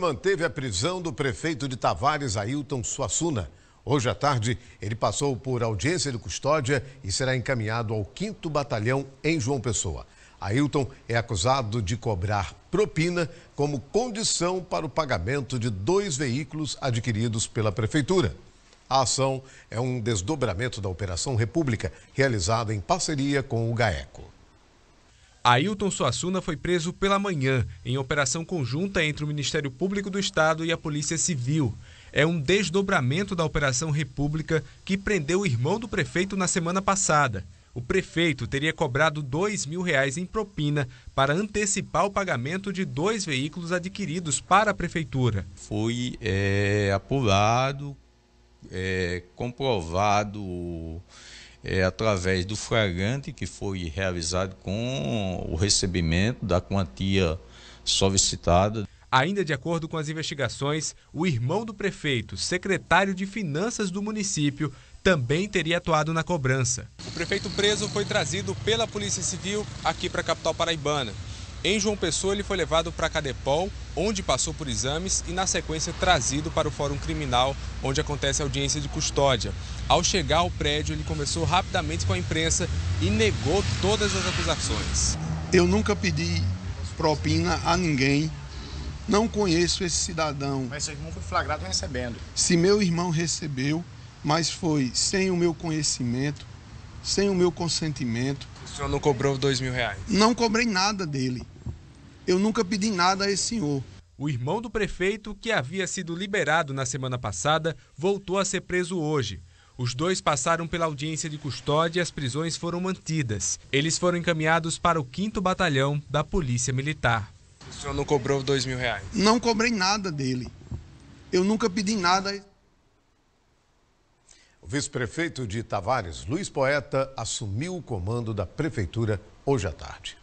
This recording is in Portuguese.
manteve a prisão do prefeito de Tavares, Ailton Suassuna. Hoje à tarde, ele passou por audiência de custódia e será encaminhado ao 5 Batalhão em João Pessoa. Ailton é acusado de cobrar propina como condição para o pagamento de dois veículos adquiridos pela prefeitura. A ação é um desdobramento da Operação República, realizada em parceria com o GAECO. Ailton Suassuna foi preso pela manhã, em operação conjunta entre o Ministério Público do Estado e a Polícia Civil. É um desdobramento da Operação República que prendeu o irmão do prefeito na semana passada. O prefeito teria cobrado dois mil reais em propina para antecipar o pagamento de dois veículos adquiridos para a prefeitura. Foi é, apurado, é, comprovado é, através do flagrante que foi realizado com o recebimento da quantia solicitada. Ainda de acordo com as investigações, o irmão do prefeito, secretário de Finanças do município, também teria atuado na cobrança. O prefeito preso foi trazido pela Polícia Civil aqui para a capital paraibana. Em João Pessoa, ele foi levado para a Cadepol, onde passou por exames e, na sequência, trazido para o Fórum Criminal, onde acontece a audiência de custódia. Ao chegar ao prédio, ele conversou rapidamente com a imprensa e negou todas as acusações. Eu nunca pedi propina a ninguém. Não conheço esse cidadão. Mas seu irmão foi flagrado recebendo. Se meu irmão recebeu, mas foi sem o meu conhecimento, sem o meu consentimento. O senhor não cobrou dois mil reais? Não cobrei nada dele. Eu nunca pedi nada a esse senhor. O irmão do prefeito, que havia sido liberado na semana passada, voltou a ser preso hoje. Os dois passaram pela audiência de custódia e as prisões foram mantidas. Eles foram encaminhados para o 5 Batalhão da Polícia Militar. O senhor não cobrou dois mil reais? Não cobrei nada dele. Eu nunca pedi nada vice-prefeito de Tavares, Luiz Poeta, assumiu o comando da prefeitura hoje à tarde.